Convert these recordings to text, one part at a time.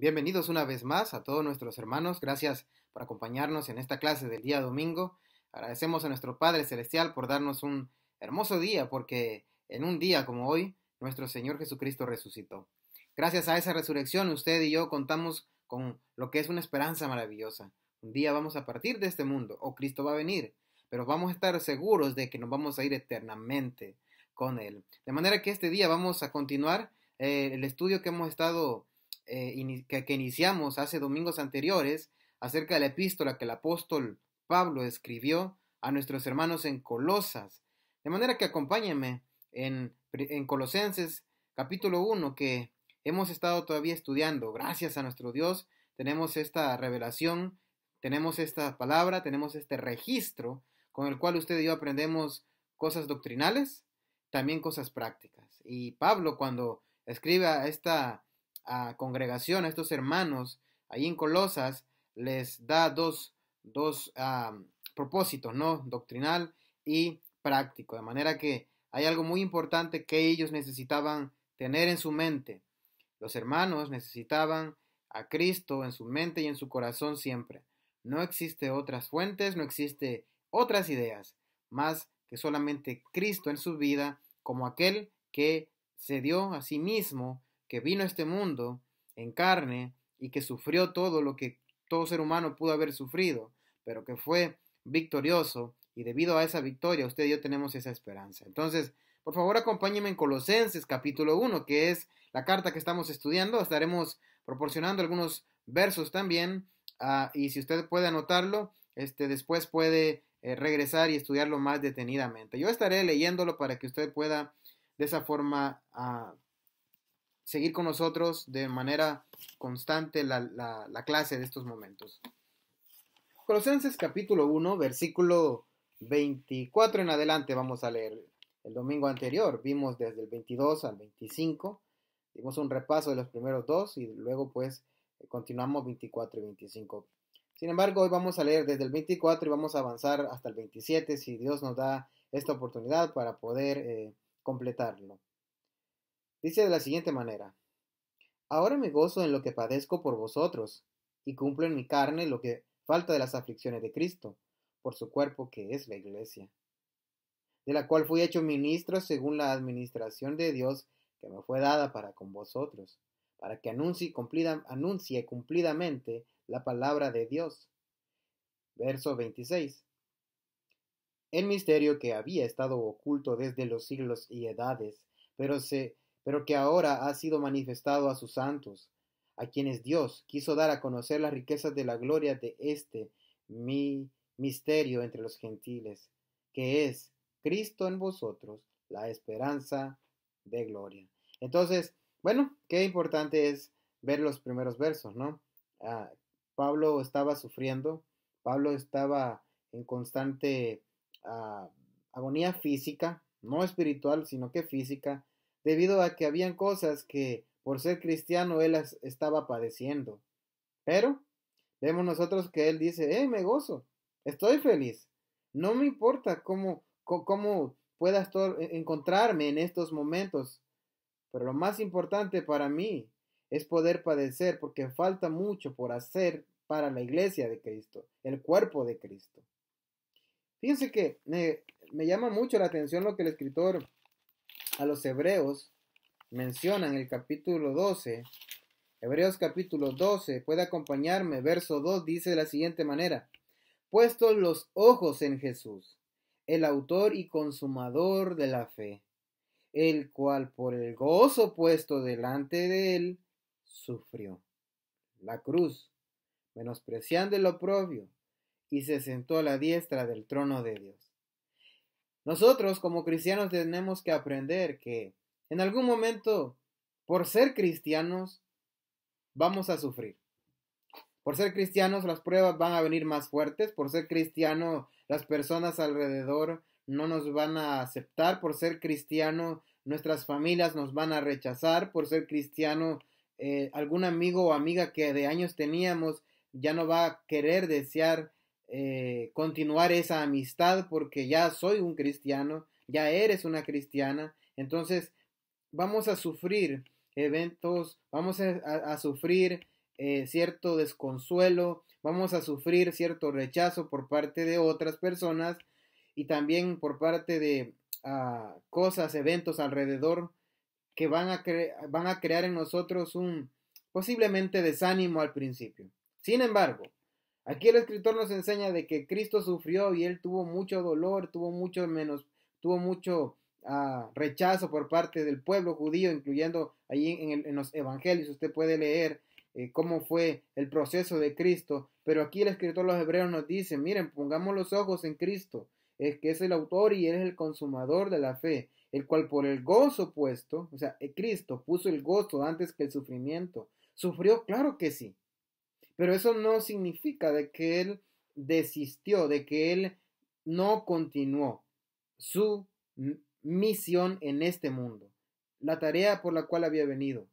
Bienvenidos una vez más a todos nuestros hermanos. Gracias por acompañarnos en esta clase del día domingo. Agradecemos a nuestro Padre Celestial por darnos un hermoso día, porque en un día como hoy, nuestro Señor Jesucristo resucitó. Gracias a esa resurrección, usted y yo contamos con lo que es una esperanza maravillosa. Un día vamos a partir de este mundo, o Cristo va a venir, pero vamos a estar seguros de que nos vamos a ir eternamente con Él. De manera que este día vamos a continuar eh, el estudio que hemos estado eh, que, iniciamos hace domingos anteriores acerca de la epístola que el apóstol Pablo escribió a nuestros hermanos en Colosas. De manera que acompáñenme en, en Colosenses capítulo 1 que hemos estado todavía estudiando. Gracias a nuestro Dios tenemos esta revelación, tenemos esta palabra, tenemos este registro con el cual usted y yo aprendemos cosas doctrinales, también cosas prácticas. Y Pablo cuando escribe a esta a congregación, a estos hermanos, ahí en Colosas, les da dos, dos propósitos, ¿no? Doctrinal y práctico. De manera que hay algo muy importante que ellos necesitaban tener en su mente. Los hermanos necesitaban a Cristo en su mente y en su corazón siempre. No existe otras fuentes, no existe otras ideas, más que solamente Cristo en su vida como aquel que se dio a sí mismo que vino a este mundo en carne y que sufrió todo lo que todo ser humano pudo haber sufrido, pero que fue victorioso y debido a esa victoria usted y yo tenemos esa esperanza. Entonces, por favor, acompáñenme en Colosenses capítulo 1, que es la carta que estamos estudiando. Estaremos proporcionando algunos versos también ah, y si usted puede anotarlo, este, después puede eh, regresar y estudiarlo más detenidamente. Yo estaré leyéndolo para que usted pueda de esa forma ah, seguir con nosotros de manera constante la, clase de estos momentos. Colosenses capítulo 1, versículo 24 en adelante vamos a leer. El domingo anterior vimos desde el 22 al 25, dimos un repaso de los primeros dos y luego pues continuamos 24 y 25. Sin embargo, hoy vamos a leer desde el 24 y vamos a avanzar hasta el 27 si Dios nos da esta oportunidad para poder eh, completarlo. Dice de la siguiente manera, Ahora me gozo en lo que padezco por vosotros, y cumplo en mi carne lo que falta de las aflicciones de Cristo, por su cuerpo que es la iglesia, de la cual fui hecho ministro según la administración de Dios que me fue dada para con vosotros, para que anuncie, cumplidamente la palabra de Dios. Verso 26. El misterio que había estado oculto desde los siglos y edades, pero se pero que ahora ha sido manifestado a sus santos, a quienes Dios quiso dar a conocer las riquezas de la gloria de este mi misterio entre los gentiles, que es Cristo en vosotros, la esperanza de gloria. Entonces, bueno, qué importante es ver los primeros versos, ¿no? Ah, Pablo estaba sufriendo, Pablo estaba en constante ah, agonía física, no espiritual, sino que física, debido a que habían cosas que por ser cristiano él estaba padeciendo. Pero vemos nosotros que él dice, eh me gozo, estoy feliz, no me importa cómo, cómo puedas e-, encontrarme en estos momentos, pero lo más importante para mí es poder padecer porque falta mucho por hacer para la iglesia de Cristo, el cuerpo de Cristo. Fíjense que me, me llama mucho la atención lo que el escritor a los hebreos, mencionan en el capítulo 12, Hebreos capítulo 12, puede acompañarme, verso 2 dice de la siguiente manera, Puesto los ojos en Jesús, el autor y consumador de la fe, el cual por el gozo puesto delante de él, sufrió la cruz, menospreciando el oprobio, y se sentó a la diestra del trono de Dios. Nosotros como cristianos tenemos que aprender que en algún momento, por ser cristianos, vamos a sufrir. Por ser cristianos las pruebas van a venir más fuertes, por ser cristiano las personas alrededor no nos van a aceptar, por ser cristiano nuestras familias nos van a rechazar, por ser cristiano eh, algún amigo o amiga que de años teníamos ya no va a querer desear eh, continuar esa amistad porque ya soy un cristiano, ya eres una cristiana, entonces vamos a sufrir eventos, vamos a, sufrir eh, cierto desconsuelo, vamos a sufrir cierto rechazo por parte de otras personas y también por parte de ah, cosas, eventos alrededor que van a, van a crear en nosotros un posiblemente desánimo al principio. Sin embargo, Aquí el escritor nos enseña de que Cristo sufrió y él tuvo mucho dolor, tuvo mucho menos, tuvo mucho ah, rechazo por parte del pueblo judío, incluyendo ahí en, los evangelios. Usted puede leer eh, cómo fue el proceso de Cristo, pero aquí el escritor los hebreos nos dice, miren, pongamos los ojos en Cristo, es que es el autor y él es el consumador de la fe, el cual por el gozo puesto, o sea, eh, Cristo puso el gozo antes que el sufrimiento. ¿Sufrió? Claro que sí. Pero eso no significa de que él desistió, de que él no continuó su misión en este mundo, la tarea por la cual había venido,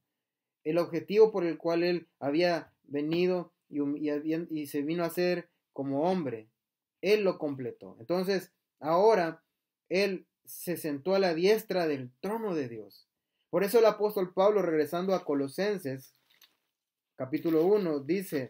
el objetivo por el cual él había venido y, se vino a ser como hombre. Él lo completó. Entonces, ahora él se sentó a la diestra del trono de Dios. Por eso el apóstol Pablo, regresando a Colosenses, capítulo 1 dice,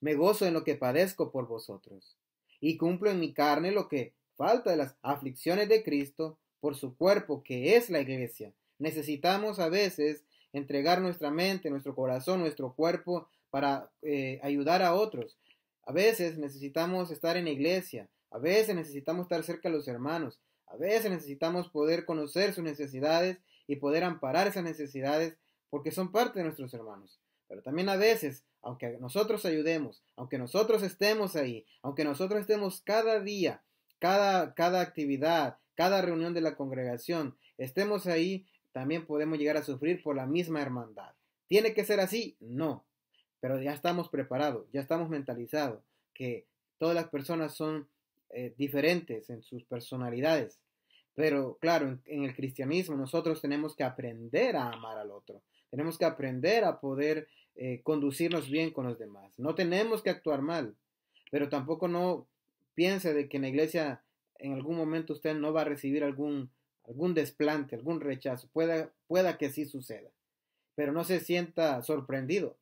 me gozo en lo que padezco por vosotros, y cumplo en mi carne lo que falta de las aflicciones de Cristo por su cuerpo, que es la iglesia. Necesitamos a veces entregar nuestra mente, nuestro corazón, nuestro cuerpo para eh, ayudar a otros. A veces necesitamos estar en iglesia, a veces necesitamos estar cerca de los hermanos, a veces necesitamos poder conocer sus necesidades y poder amparar esas necesidades porque son parte de nuestros hermanos. Pero también a veces, aunque nosotros ayudemos, aunque nosotros estemos ahí, aunque nosotros estemos cada día, cada, actividad, cada reunión de la congregación, estemos ahí, también podemos llegar a sufrir por la misma hermandad. ¿Tiene que ser así? No. Pero ya estamos preparados, ya estamos mentalizados, que todas las personas son eh, diferentes en sus personalidades. Pero claro, en el cristianismo nosotros tenemos que aprender a amar al otro. Tenemos que aprender a poder eh, conducirnos bien con los demás. No tenemos que actuar mal, pero tampoco no piense de que en la iglesia en algún momento usted no va a recibir algún, algún desplante, algún rechazo. Pueda, que sí suceda, pero no se sienta sorprendido,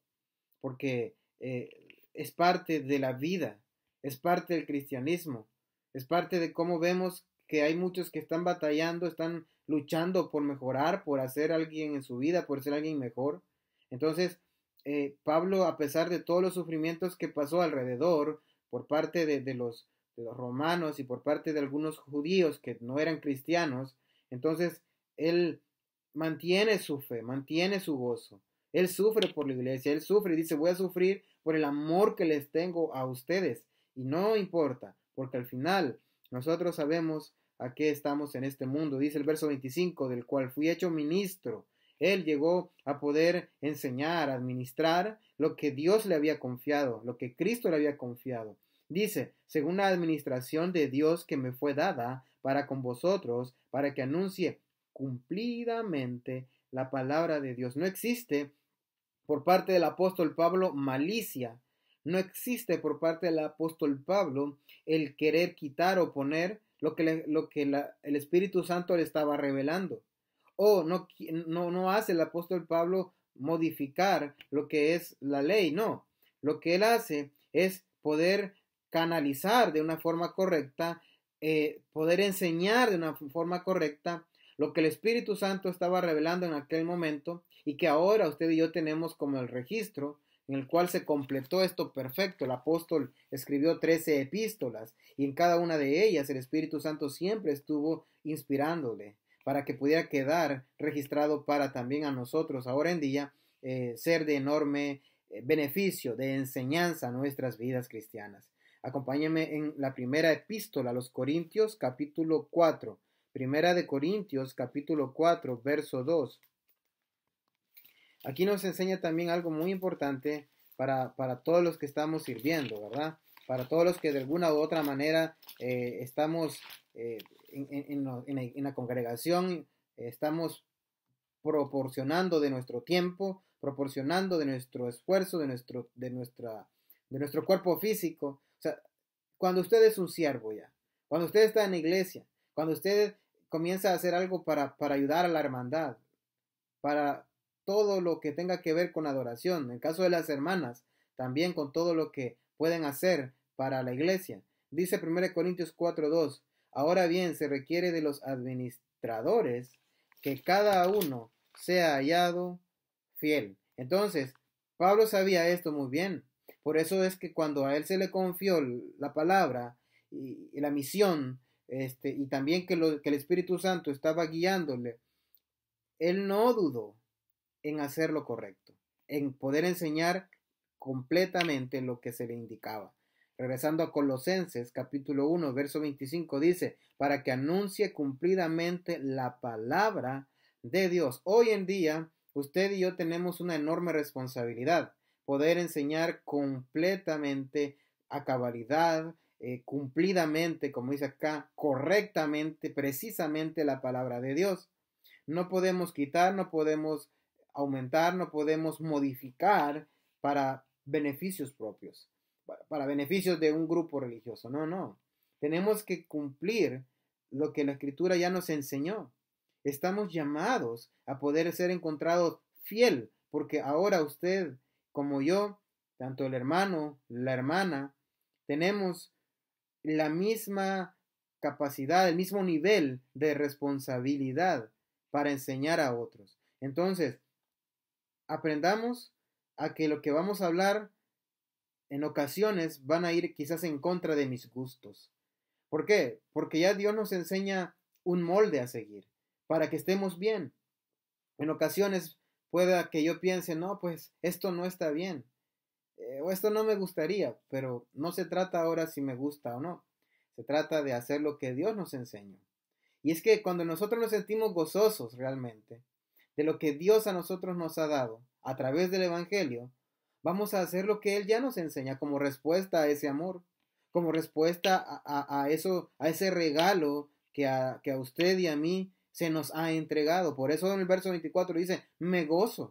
porque eh, es parte de la vida, es parte del cristianismo, es parte de cómo vemos que hay muchos que están batallando, están luchando por mejorar, por hacer alguien en su vida, por ser alguien mejor. Entonces, eh, Pablo, a pesar de todos los sufrimientos que pasó alrededor por parte los, de los romanos y por parte de algunos judíos que no eran cristianos, entonces él mantiene su fe, mantiene su gozo. Él sufre por la iglesia, él sufre y dice, voy a sufrir por el amor que les tengo a ustedes. Y no importa, porque al final nosotros sabemos a qué estamos en este mundo, dice el verso 25, del cual fui hecho ministro. Él llegó a poder enseñar, administrar lo que Dios le había confiado, lo que Cristo le había confiado. Dice, según la administración de Dios que me fue dada para con vosotros, para que anuncie cumplidamente la palabra de Dios. No existe por parte del apóstol Pablo malicia no existe por parte del apóstol Pablo el querer quitar o poner lo que, lo que el Espíritu Santo le estaba revelando. O no, no, no hace el apóstol Pablo modificar lo que es la ley, no. Lo que él hace es poder canalizar de una forma correcta, eh, poder enseñar de una forma correcta lo que el Espíritu Santo estaba revelando en aquel momento y que ahora usted y yo tenemos como el registro en el cual se completó esto perfecto. El apóstol escribió trece epístolas y en cada una de ellas el Espíritu Santo siempre estuvo inspirándole para que pudiera quedar registrado para también a nosotros ahora en día eh, ser de enorme eh, beneficio, de enseñanza a nuestras vidas cristianas. Acompáñenme en la primera epístola a los Corintios capítulo 4. Primera de Corintios capítulo 4 verso 2. Aquí nos enseña también algo muy importante para, todos los que estamos sirviendo, ¿verdad? Para todos los que de alguna u otra manera eh, estamos eh, en, la, congregación, estamos proporcionando de nuestro tiempo, proporcionando de nuestro esfuerzo, de nuestro, de nuestra, de nuestro cuerpo físico. O sea, cuando usted es un siervo ya, cuando usted está en la iglesia, cuando usted comienza a hacer algo para ayudar a la hermandad, para, todo lo que tenga que ver con adoración. En el caso de las hermanas, también con todo lo que pueden hacer para la iglesia. Dice 1 Corintios 4.2, ahora bien, se requiere de los administradores que cada uno sea hallado fiel. Entonces, Pablo sabía esto muy bien. Por eso es que cuando a él se le confió la palabra y, la misión, este, y también que, lo, que el Espíritu Santo estaba guiándole, él no dudó, en hacer lo correcto, en poder enseñar completamente lo que se le indicaba. Regresando a Colosenses capítulo 1, verso 25 dice, para que anuncie cumplidamente la palabra de Dios. Hoy en día, usted y yo tenemos una enorme responsabilidad, poder enseñar completamente a cabalidad, eh, cumplidamente, como dice acá, correctamente, precisamente la palabra de Dios. No podemos quitar, no podemos aumentar, no podemos modificar para beneficios propios, para beneficios de un grupo religioso. No, no. Tenemos que cumplir lo que la escritura ya nos enseñó. Estamos llamados a poder ser encontrados fiel, porque ahora usted, como yo, tanto el hermano, la hermana, tenemos la misma capacidad, el mismo nivel de responsabilidad para enseñar a otros. Entonces, aprendamos a que lo que vamos a hablar en ocasiones van a ir quizás en contra de mis gustos. ¿Por qué? Porque ya Dios nos enseña un molde a seguir para que estemos bien. En ocasiones pueda que yo piense, no, pues esto no está bien, eh, o esto no me gustaría, pero no se trata ahora si me gusta o no, se trata de hacer lo que Dios nos enseña. Y es que cuando nosotros nos sentimos gozosos realmente, de lo que Dios a nosotros nos ha dado a través del Evangelio, vamos a hacer lo que Él ya nos enseña como respuesta a ese amor, como respuesta a, eso, a ese regalo que a, que a usted y a mí se nos ha entregado. Por eso en el verso 24 dice, me gozo.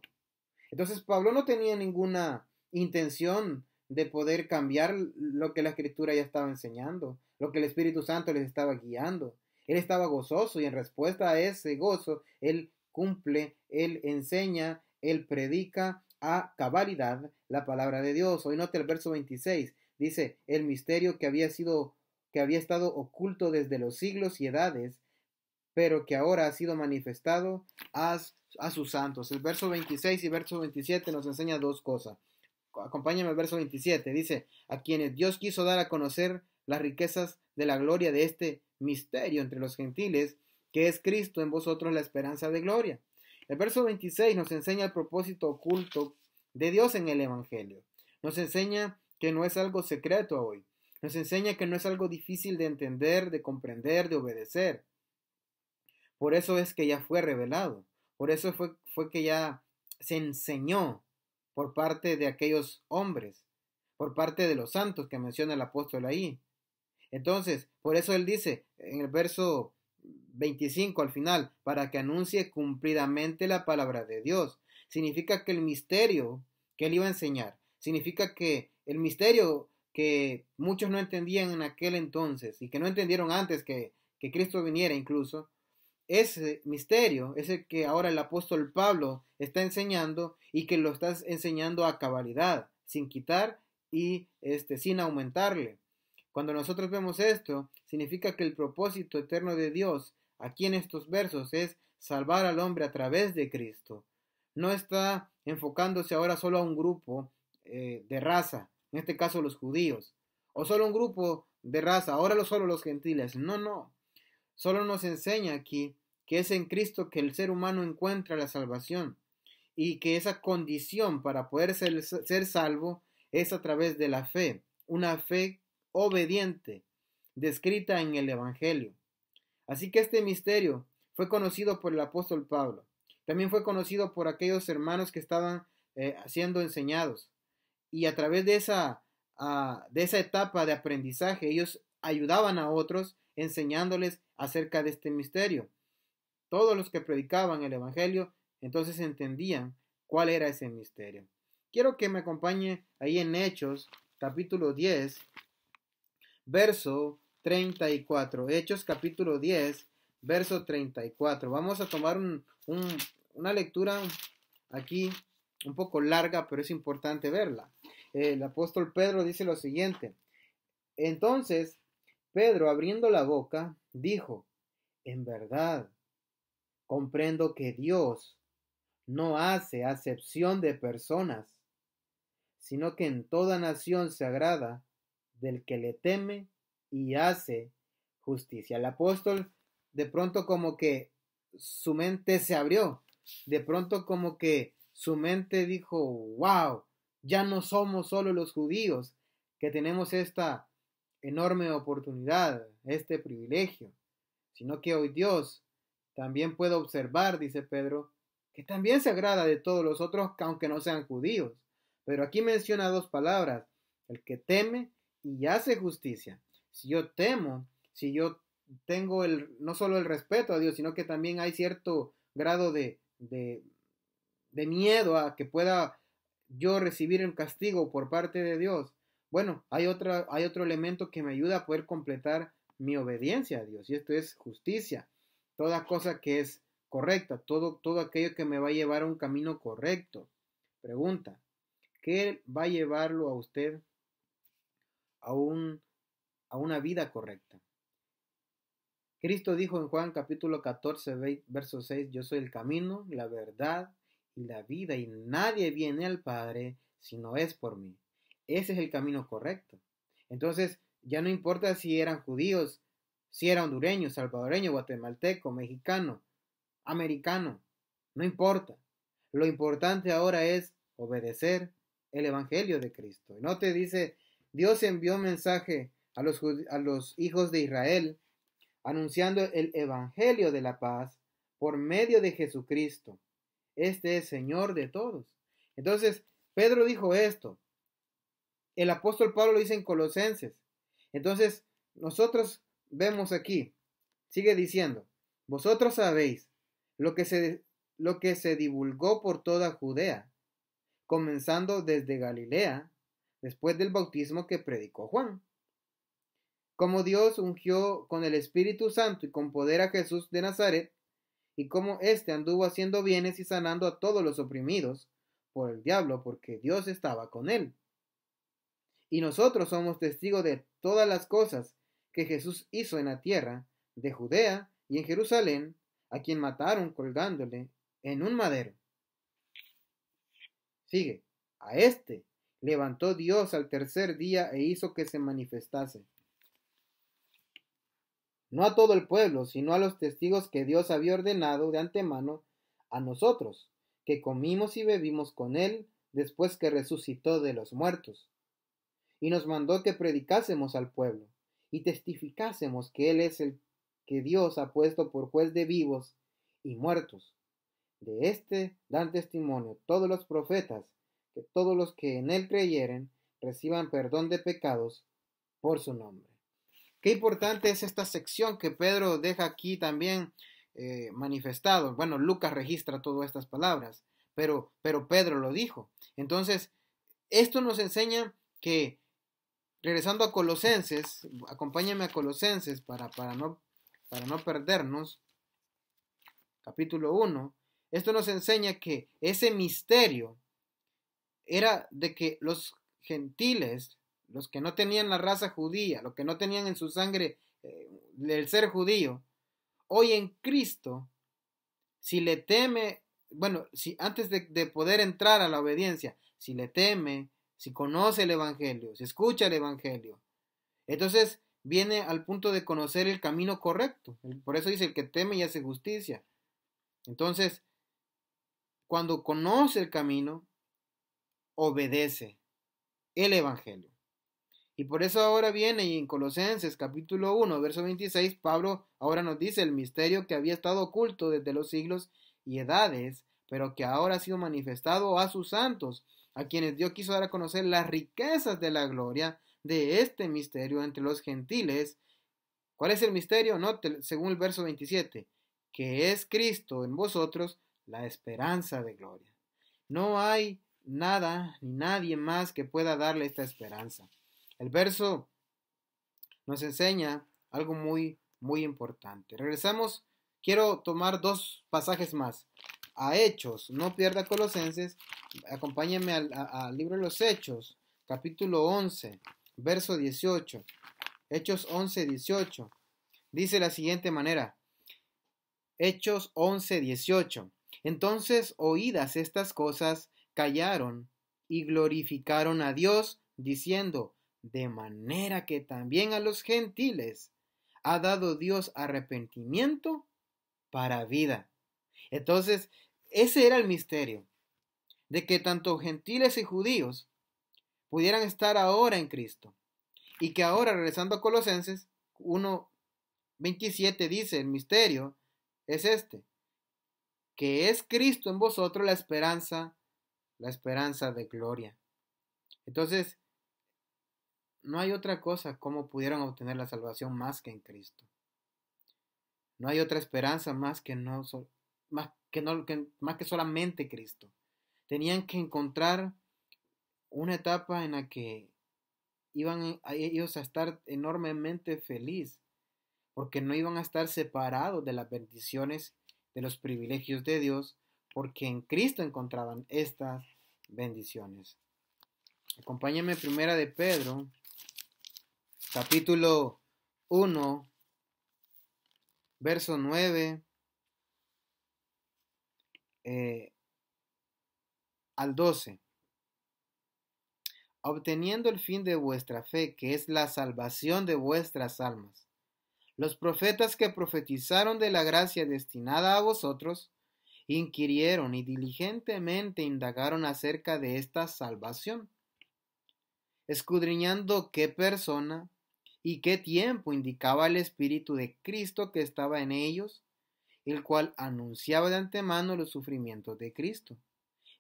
Entonces Pablo no tenía ninguna intención de poder cambiar lo que la escritura ya estaba enseñando, lo que el Espíritu Santo les estaba guiando. Él estaba gozoso y en respuesta a ese gozo, él cumple, él enseña, él predica a cabalidad la palabra de Dios. Hoy note el verso 26, dice, el misterio que había sido que había estado oculto desde los siglos y edades, pero que ahora ha sido manifestado a, a sus santos. El verso 26 y verso 27 nos enseña dos cosas. Acompáñame al verso 27, dice, a quienes Dios quiso dar a conocer las riquezas de la gloria de este misterio entre los gentiles, que es Cristo en vosotros la esperanza de gloria. El verso 26 nos enseña el propósito oculto de Dios en el Evangelio. Nos enseña que no es algo secreto hoy. Nos enseña que no es algo difícil de entender, de comprender, de obedecer. Por eso es que ya fue revelado. Por eso fue, fue que ya se enseñó por parte de aquellos hombres, por parte de los santos que menciona el apóstol ahí. Entonces, por eso él dice en el verso 25 al final, para que anuncie cumplidamente la palabra de Dios. Significa que el misterio que él iba a enseñar, significa que el misterio que muchos no entendían en aquel entonces y que no entendieron antes que, que Cristo viniera incluso, ese misterio es el que ahora el apóstol Pablo está enseñando y que lo está enseñando a cabalidad, sin quitar y este, sin aumentarle. Cuando nosotros vemos esto, significa que el propósito eterno de Dios aquí en estos versos es salvar al hombre a través de Cristo. No está enfocándose ahora solo a un grupo eh, de raza, en este caso los judíos, o solo un grupo de raza, ahora solo los gentiles. No, no. Solo nos enseña aquí que es en Cristo que el ser humano encuentra la salvación y que esa condición para poder ser, ser salvo es a través de la fe, una fe obediente descrita en el Evangelio. Así que este misterio fue conocido por el apóstol Pablo. También fue conocido por aquellos hermanos que estaban eh, siendo enseñados. Y a través de esa, de esa etapa de aprendizaje, ellos ayudaban a otros enseñándoles acerca de este misterio. Todos los que predicaban el Evangelio entonces entendían cuál era ese misterio. Quiero que me acompañe ahí en Hechos, capítulo 10, verso 34. Hechos capítulo 10, verso 34. Vamos a tomar una lectura aquí un poco larga, pero es importante verla. El apóstol Pedro dice lo siguiente. Entonces, Pedro, abriendo la boca, dijo, en verdad, comprendo que Dios no hace acepción de personas, sino que en toda nación se agrada del que le teme y hace justicia. El apóstol de pronto como que su mente se abrió, de pronto como que su mente dijo, wow, ya no somos solo los judíos que tenemos esta enorme oportunidad, este privilegio, sino que hoy Dios también puede observar, dice Pedro, que también se agrada de todos los otros, aunque no sean judíos. Pero aquí menciona dos palabras, el que teme y hace justicia, si yo temo, si yo tengo el, no solo el respeto a Dios, sino que también hay cierto grado de, de, miedo a que pueda yo recibir un castigo por parte de Dios, bueno, hay, otra, hay otro elemento que me ayuda a poder completar mi obediencia a Dios, y esto es justicia. Toda cosa que es correcta, todo, todo aquello que me va a llevar a un camino correcto. Pregunta, ¿qué va a llevarlo a usted a, una vida correcta. Cristo dijo en Juan capítulo 14, verso 6, yo soy el camino, la verdad y la vida, y nadie viene al Padre si no es por mí. Ese es el camino correcto. Entonces, ya no importa si eran judíos, si era hondureño, salvadoreño, guatemalteco, mexicano, americano, no importa. Lo importante ahora es obedecer el Evangelio de Cristo. Y No te dice Dios envió mensaje a los, hijos de Israel anunciando el Evangelio de la paz por medio de Jesucristo. Este es Señor de todos. Entonces, Pedro dijo esto. El apóstol Pablo lo dice en Colosenses. Entonces, nosotros vemos aquí, sigue diciendo, vosotros sabéis lo que lo que se divulgó por toda Judea, comenzando desde Galilea después del bautismo que predicó Juan. Como Dios ungió con el Espíritu Santo y con poder a Jesús de Nazaret, y como éste anduvo haciendo bienes y sanando a todos los oprimidos por el diablo, porque Dios estaba con él. Y nosotros somos testigos de todas las cosas que Jesús hizo en la tierra, de Judea y en Jerusalén, a quien mataron colgándole en un madero. Sigue, a este levantó Dios al tercer día e hizo que se manifestase. No a todo el pueblo, sino a los testigos que Dios había ordenado de antemano a nosotros, que comimos y bebimos con él después que resucitó de los muertos. Y nos mandó que predicásemos al pueblo y testificásemos que Él es el que Dios ha puesto por juez de vivos y muertos. De éste dan testimonio todos los profetas que todos los que en él creyeren reciban perdón de pecados por su nombre. Qué importante es esta sección que Pedro deja aquí también eh, manifestado. Bueno, Lucas registra todas estas palabras, pero, pero Pedro lo dijo. Entonces, esto nos enseña que, regresando a Colosenses, acompáñame a Colosenses para, para, no, para no perdernos, capítulo 1, esto nos enseña que ese misterio era de que los gentiles, los que no tenían la raza judía, los que no tenían en su sangre eh, el ser judío, hoy en Cristo, si le teme, bueno, si antes de, de poder entrar a la obediencia, si le teme, si conoce el Evangelio, si escucha el Evangelio, entonces viene al punto de conocer el camino correcto. Por eso dice el que teme y hace justicia. Entonces, cuando conoce el camino, obedece el Evangelio. Y por eso ahora viene y en Colosenses capítulo 1, verso 26, Pablo ahora nos dice el misterio que había estado oculto desde los siglos y edades, pero que ahora ha sido manifestado a sus santos, a quienes Dios quiso dar a conocer las riquezas de la gloria de este misterio entre los gentiles. ¿Cuál es el misterio? Note, según el verso 27, que es Cristo en vosotros la esperanza de gloria. No hay nada ni nadie más que pueda darle esta esperanza. El verso nos enseña algo muy, muy importante. Regresamos, quiero tomar dos pasajes más. A Hechos, no pierda Colosenses, acompáñame al, libro de los Hechos, capítulo 11, verso 18. Hechos 11, 18. Dice la siguiente manera. Hechos 11, 18. Entonces, oídas estas cosas, callaron y glorificaron a Dios, diciendo, de manera que también a los gentiles ha dado Dios arrepentimiento para vida. Entonces, ese era el misterio, de que tanto gentiles y judíos pudieran estar ahora en Cristo. Y que ahora, regresando a Colosenses 1.27, dice, el misterio es este, que es Cristo en vosotros la esperanza la esperanza de gloria. Entonces, no hay otra cosa como pudieron obtener la salvación más que en Cristo. No hay otra esperanza más que, no, más que, no, más que solamente Cristo. Tenían que encontrar una etapa en la que iban e, e, ellos a estar enormemente feliz, porque no iban a estar separados de las bendiciones, de los privilegios de Dios, porque en Cristo encontraban estas bendiciones. Acompáñame primera de Pedro, capítulo 1, verso 9 eh, al 12. Obteniendo el fin de vuestra fe, que es la salvación de vuestras almas. Los profetas que profetizaron de la gracia destinada a vosotros, inquirieron y diligentemente indagaron acerca de esta salvación, escudriñando qué persona y qué tiempo indicaba el Espíritu de Cristo que estaba en ellos, el cual anunciaba de antemano los sufrimientos de Cristo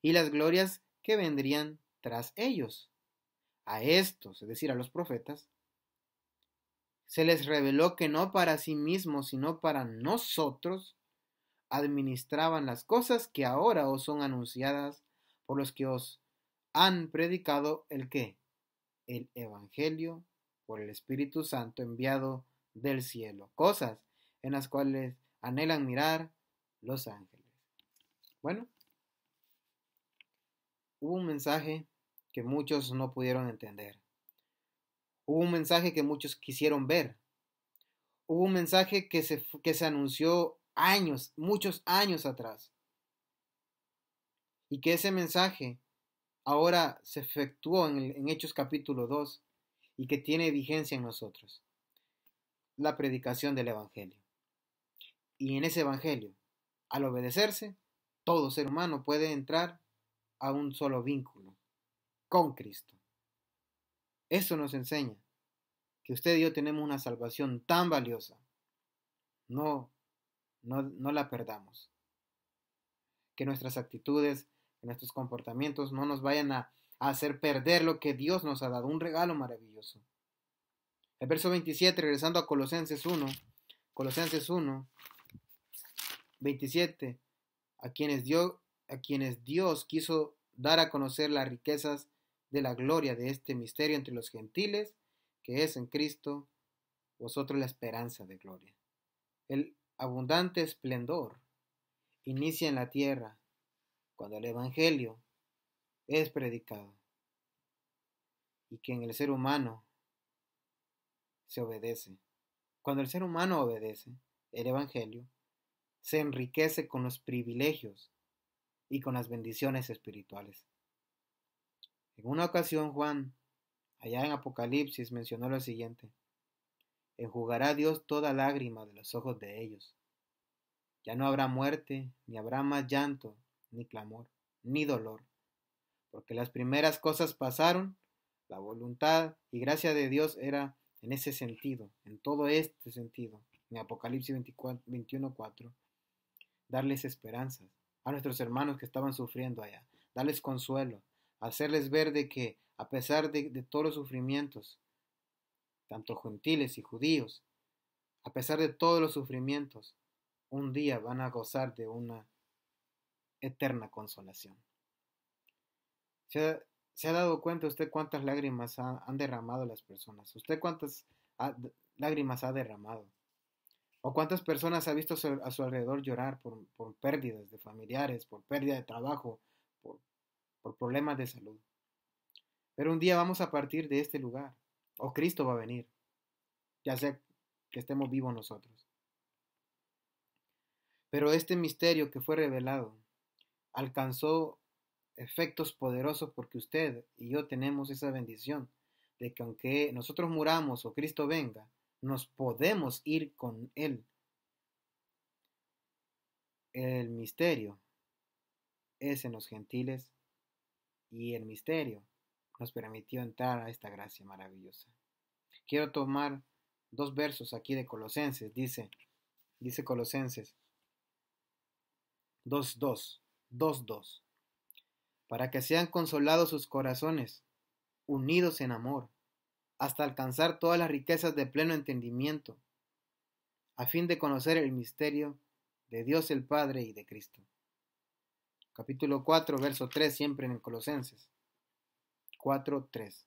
y las glorias que vendrían tras ellos. A estos, es decir, a los profetas, se les reveló que no para sí mismos, sino para nosotros, administraban las cosas que ahora os son anunciadas por los que os han predicado el qué? El Evangelio por el Espíritu Santo enviado del cielo, cosas en las cuales anhelan mirar los ángeles. Bueno, hubo un mensaje que muchos no pudieron entender. Hubo un mensaje que muchos quisieron ver. Hubo un mensaje que se, que se anunció años, muchos años atrás. Y que ese mensaje ahora se efectuó en, Hechos capítulo 2 y que tiene vigencia en nosotros. La predicación del Evangelio. Y en ese Evangelio, al obedecerse, todo ser humano puede entrar a un solo vínculo, con Cristo. Eso nos enseña que usted y yo tenemos una salvación tan valiosa, no no, la perdamos. Que nuestras actitudes, nuestros comportamientos no nos vayan a, hacer perder lo que Dios nos ha dado, un regalo maravilloso. El verso 27, regresando a Colosenses 1, Colosenses 1, 27, a quienes, a quienes Dios quiso dar a conocer las riquezas de la gloria de este misterio entre los gentiles, que es en Cristo, vosotros la esperanza de gloria. El, abundante esplendor inicia en la tierra cuando el Evangelio es predicado y que en el ser humano se obedece. Cuando el ser humano obedece el Evangelio, se enriquece con los privilegios y con las bendiciones espirituales. En una ocasión Juan, allá en Apocalipsis, mencionó lo siguiente enjugará Dios toda lágrima de los ojos de ellos. Ya no habrá muerte, ni habrá más llanto, ni clamor, ni dolor, porque las primeras cosas pasaron, la voluntad y gracia de Dios era en ese sentido, en todo este sentido, en Apocalipsis 21.4, darles esperanzas a nuestros hermanos que estaban sufriendo allá, darles consuelo, hacerles ver de que a pesar de todos los sufrimientos, tanto gentiles y judíos, a pesar de todos los sufrimientos, un día van a gozar de una eterna consolación. ¿Se ha, dado cuenta usted cuántas lágrimas han derramado las personas? ¿Usted cuántas lágrimas ha derramado? ¿O cuántas personas ha visto a su alrededor llorar por, pérdidas de familiares, por pérdida de trabajo, por problemas de salud? Pero un día vamos a partir de este lugar o Cristo va a venir, ya sea que estemos vivos nosotros. Pero este misterio que fue revelado alcanzó efectos poderosos porque usted y yo tenemos esa bendición de que aunque nosotros muramos o Cristo venga, nos podemos ir con Él. El misterio es en los gentiles y el misterio nos permitió entrar a esta gracia maravillosa. Quiero tomar dos versos aquí de Colosenses, dice, dice Colosenses 2.2, 2.2, para que sean consolados sus corazones, unidos en amor, hasta alcanzar todas las riquezas de pleno entendimiento, a fin de conocer el misterio de Dios el Padre y de Cristo. Capítulo 4, verso 3, siempre en Colosenses. 4.3.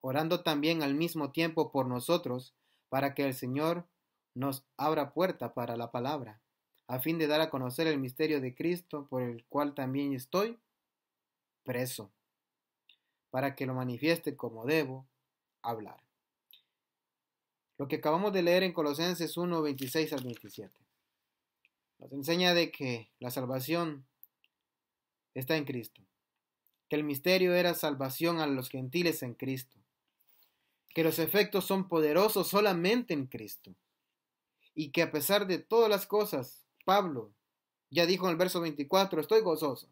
Orando también al mismo tiempo por nosotros, para que el Señor nos abra puerta para la palabra, a fin de dar a conocer el misterio de Cristo, por el cual también estoy preso, para que lo manifieste como debo hablar. Lo que acabamos de leer en Colosenses 1, 26 al 27. Nos enseña de que la salvación está en Cristo que el misterio era salvación a los gentiles en Cristo, que los efectos son poderosos solamente en Cristo, y que a pesar de todas las cosas, Pablo ya dijo en el verso 24, estoy gozoso.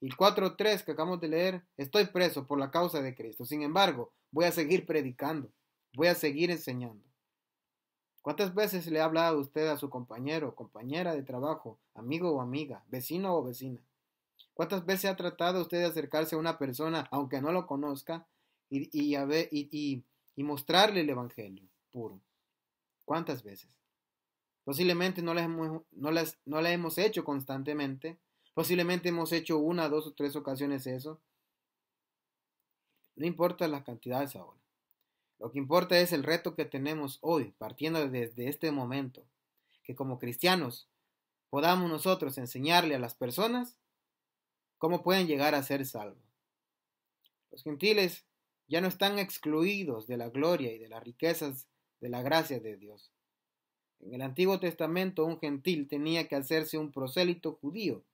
Y el 4.3 que acabamos de leer, estoy preso por la causa de Cristo. Sin embargo, voy a seguir predicando, voy a seguir enseñando. ¿Cuántas veces le ha hablado usted a su compañero, compañera de trabajo, amigo o amiga, vecino o vecina? ¿Cuántas veces ha tratado usted de acercarse a una persona, aunque no lo conozca, y, y, ver, y, mostrarle el Evangelio puro? ¿Cuántas veces? Posiblemente no las, no, no hemos hecho constantemente. Posiblemente hemos hecho una, dos o tres ocasiones eso. No importa las cantidades ahora. Lo que importa es el reto que tenemos hoy, partiendo desde este momento, que como cristianos podamos nosotros enseñarle a las personas ¿Cómo pueden llegar a ser salvos? Los gentiles ya no están excluidos de la gloria y de las riquezas de la gracia de Dios. En el Antiguo Testamento un gentil tenía que hacerse un prosélito judío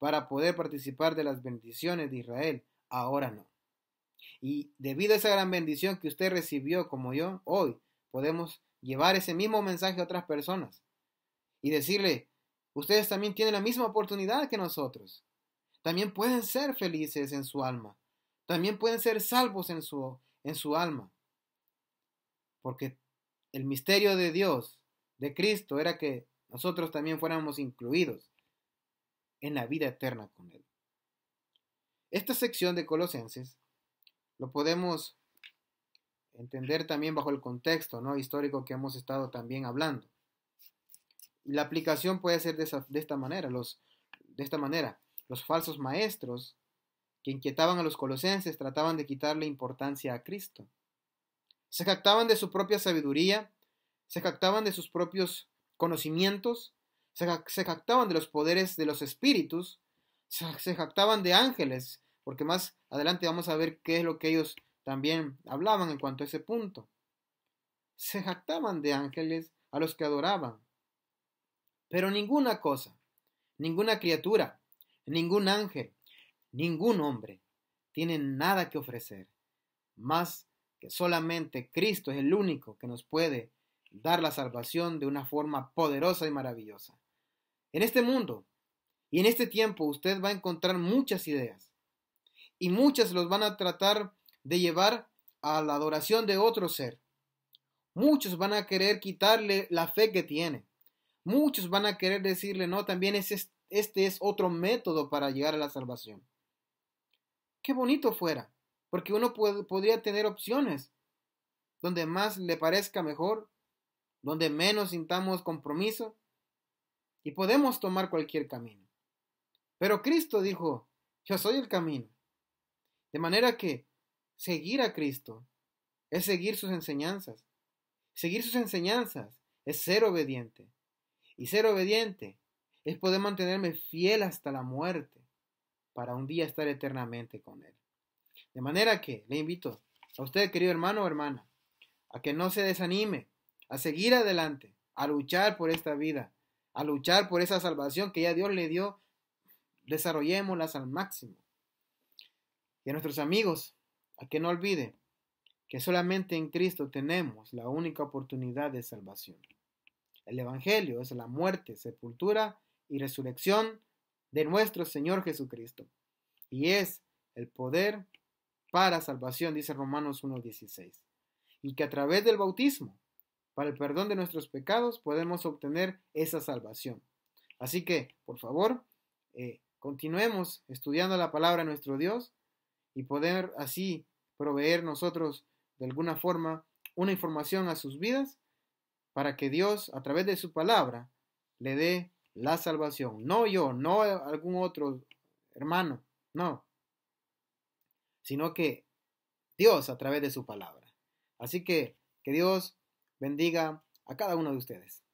para poder participar de las bendiciones de Israel. Ahora no. Y debido a esa gran bendición que usted recibió como yo, hoy podemos llevar ese mismo mensaje a otras personas y decirle, ustedes también tienen la misma oportunidad que nosotros. También pueden ser felices en su alma. También pueden ser salvos en su, en su alma. Porque el misterio de Dios, de Cristo, era que nosotros también fuéramos incluidos en la vida eterna con Él. Esta sección de Colosenses lo podemos entender también bajo el contexto ¿no? histórico que hemos estado también hablando. Y la aplicación puede ser de, de esta manera, los, de esta manera los falsos maestros que inquietaban a los colosenses trataban de quitarle importancia a Cristo. Se jactaban de su propia sabiduría, se jactaban de sus propios conocimientos, se jactaban de los poderes de los espíritus, se jactaban de ángeles, porque más adelante vamos a ver qué es lo que ellos también hablaban en cuanto a ese punto. Se jactaban de ángeles a los que adoraban. Pero ninguna cosa, ninguna criatura, Ningún ángel, ningún hombre tiene nada que ofrecer, más que solamente Cristo es el único que nos puede dar la salvación de una forma poderosa y maravillosa. En este mundo y en este tiempo usted va a encontrar muchas ideas y muchas los van a tratar de llevar a la adoración de otro ser. Muchos van a querer quitarle la fe que tiene. Muchos van a querer decirle, no, también es es este es otro método para llegar a la salvación. Qué bonito fuera, porque uno podría tener opciones donde más le parezca mejor, donde menos sintamos compromiso, y podemos tomar cualquier camino. Pero Cristo dijo, yo soy el camino. De manera que seguir a Cristo es seguir sus enseñanzas. Seguir sus enseñanzas es ser obediente. Y ser obediente es poder mantenerme fiel hasta la muerte para un día estar eternamente con Él. De manera que le invito a usted, querido hermano o hermana, a que no se desanime, a seguir adelante, a luchar por esta vida, a luchar por esa salvación que ya Dios le dio, desarrollémoslas al máximo. Y a nuestros amigos, a que no olviden que solamente en Cristo tenemos la única oportunidad de salvación. El Evangelio es la muerte, sepultura y resurrección de nuestro Señor Jesucristo. Y es el poder para salvación, dice Romanos 1.16. Y que a través del bautismo, para el perdón de nuestros pecados, podemos obtener esa salvación. Así que, por favor, eh, continuemos estudiando la palabra de nuestro Dios y poder así proveer nosotros de alguna forma una información a sus vidas para que Dios, a través de su palabra, le dé la salvación. No yo, no algún otro hermano, no. Sino que Dios a través de su palabra. Así que que Dios bendiga a cada uno de ustedes.